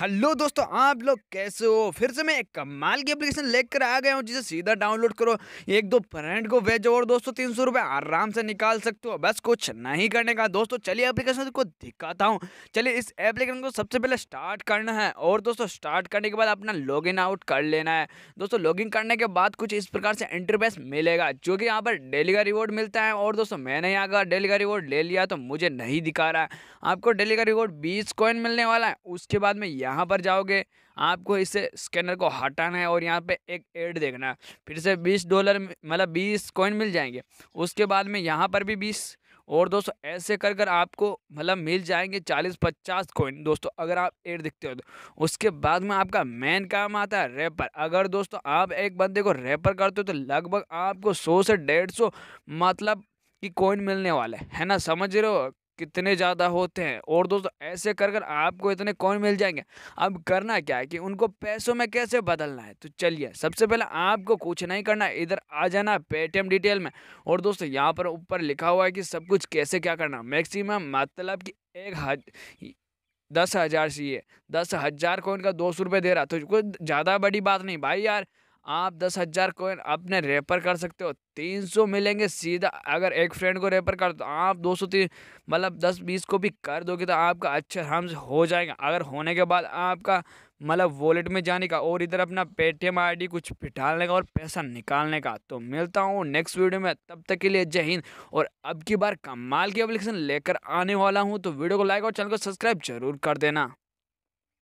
hello दोस्तों आप लोग कैसे हो फिर से मैं एक कमाल की एप्लीकेशन लेकर आ गया हूँ जिसे सीधा डाउनलोड करो एक दो फ्रेंड को भेजो और दोस्तों तीन सौ रुपये आराम से निकाल सकते हो बस कुछ नहीं करने का दोस्तों चलिए एप्लीकेशन को दिखाता हूँ चलिए इस एप्लीकेशन को सबसे पहले स्टार्ट करना है और दोस्तों स्टार्ट करने के बाद अपना लॉग आउट कर लेना है दोस्तों लॉग करने के बाद कुछ इस प्रकार से इंटरफेस मिलेगा जो कि यहाँ पर डेली का रिवॉर्ड मिलता है और दोस्तों मैंने यहाँ का डेली का रिवॉर्ड ले लिया तो मुझे नहीं दिखा रहा है आपको डेली का रिवॉर्ड बीस कॉइन मिलने वाला है उसके बाद में यहाँ पर जाओगे आपको इस स्कैनर को हटाना है और यहाँ पे एक एड देखना है फिर से बीस डॉलर मतलब बीस कॉइन मिल जाएंगे उसके बाद में यहाँ पर भी बीस और दोस्तों ऐसे कर कर आपको मतलब मिल जाएंगे चालीस पचास कोइन दोस्तों अगर आप एड दिखते हो तो उसके बाद में आपका मेन काम आता है रेपर अगर दोस्तों आप एक बंदे को रेपर करते हो तो लगभग आपको सौ से डेढ़ सौ मतलब कि कोइन मिलने वाला है है ना समझ रहे हो कितने ज़्यादा होते हैं और दोस्तों ऐसे कर कर आपको इतने कॉइन मिल जाएंगे अब करना क्या है कि उनको पैसों में कैसे बदलना है तो चलिए सबसे पहले आपको कुछ नहीं करना है इधर आ जाना पेटीएम डिटेल में और दोस्तों यहाँ पर ऊपर लिखा हुआ है कि सब कुछ कैसे क्या करना मैक्सिमम मतलब कि एक हज दस हज़ार चाहिए दस हज़ार कोइन का दो सौ रुपये दे रहा तो कुछ ज़्यादा बड़ी बात नहीं भाई यार आप दस हज़ार कोइन अपने रेपर कर सकते हो तीन सौ मिलेंगे सीधा अगर एक फ्रेंड को रेपर कर तो आप दो सौ तीन मतलब दस बीस को भी कर दोगे तो आपका अच्छा हम हो जाएगा अगर होने के बाद आपका मतलब वॉलेट में जाने का और इधर अपना पेटीएम आईडी कुछ बिठाने का और पैसा निकालने का तो मिलता हूँ नेक्स्ट वीडियो में तब तक के लिए जय हिंद और अब की बार कमाल की अप्लीकेशन लेकर आने वाला हूँ तो वीडियो को लाइक और चैनल को सब्सक्राइब जरूर कर देना